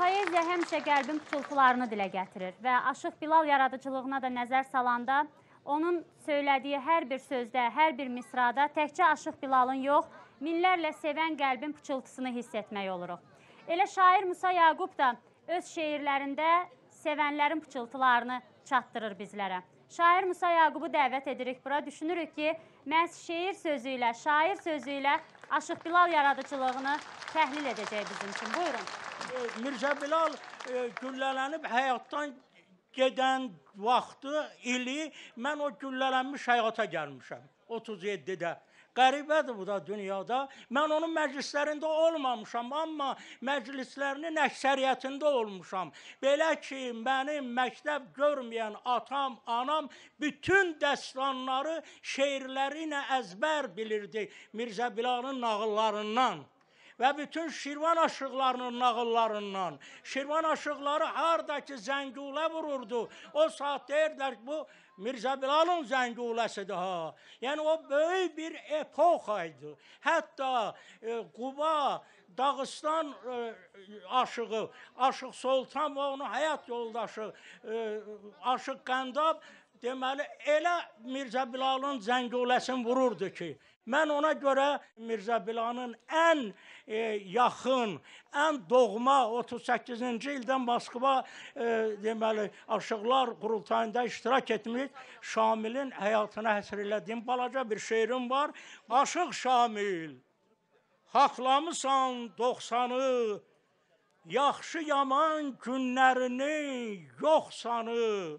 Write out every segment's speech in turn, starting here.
Poeziya həmişə qəlbin pıçıltılarını dilə gətirir və Aşıq Bilal yaradıcılığına da nəzər salanda onun söylədiyi hər bir sözdə, hər bir misrada təkcə Aşıq Bilalın yox, minlərlə sevən qəlbin pıçıltısını hiss etmək oluruq. Elə şair Musa Yaqub da öz şeirlərində sevənlərin pıçıltılarını çatdırır bizlərə. Şair Musa Yaqubu dəvət edirik bura. Düşünürük ki, məhz şeir sözü ilə, şair sözü ilə Aşıq Bilal yaradıcılığını təhlil edəcək bizim üçün. Buyurun. Mirzə Bilal e, güllələnib həyatdan gedən vaxtı, ili mən o güllələnmiş həyata gəlmişəm 37-də. Qəribədir bu da dünyada. Mən onun məclislərində olmamışam, amma məclislərinin əksəriyyətində olmuşam. Belə ki, mənim məktəb görməyən atam, anam bütün dastanları şeirləri ilə əzbər bilirdi Mirzə Bilalın nağıllarından və bütün Şirvan aşıqlarının nağıllarından. Şirvan aşıqları harda ki zəngulə vururdu, o saat deyirdilər ki, bu Mirzə Bilalın zənguləsidir ha. Yəni o böyük bir epoxa idi. Hətta e, Quba, Dağıstan e, aşığı, Aşıq Soltan və onun həyat yoldaşı e, Aşıq Qəndab deməli elə Mirzə Bilalın zənguləsini vururdu ki, Mən ona görə Mirzə Bilanın ən e, yaxın, ən doğma 38-ci ildən Moskva e, deməli Aşıqlar qurultayında iştirak etmiş Şamilin həyatına həsr elədiyim balaca bir şeirim var. Aşıq Şamil haqlamısan 90-ı yaxşı yaman günlərini yox sanı.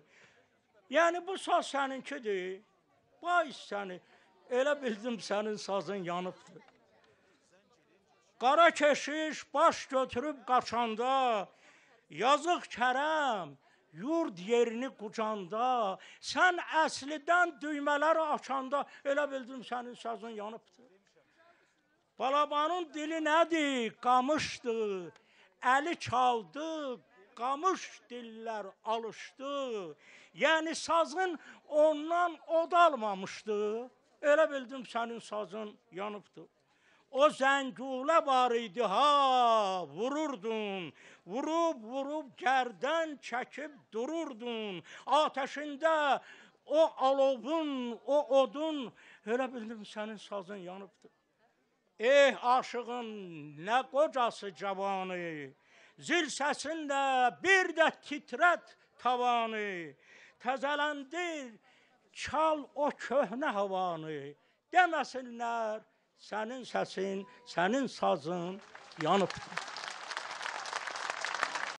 Yəni bu söz səninkidir. Vay səni. Elə bildim sənin sazın yanıbdır. Qara keşiş baş götürüb qaçanda, yazıq kərəm, yurd yerini qucanda, sən əslidən düymələri açanda elə bildim sənin sazın yanıbdır. Balabanın dili nədir? Qamışdır. Əli çaldı, qamış dillər alışdı. Yəni sazın ondan od almamışdı. Elə bildim sənin sazın yanıbdı. O zəngula var idi ha, vururdun. Vurub vurub gərdən çəkib dururdun. Atəşində o alovun, o odun elə bildim sənin sazın yanıbdı. Eh aşığın nə qocası cavanı. Zil səsində bir də titrət tavanı. Təzələndir çal o köhnə havanı. Deməsinlər sənin səsin, sənin sazın yanıb.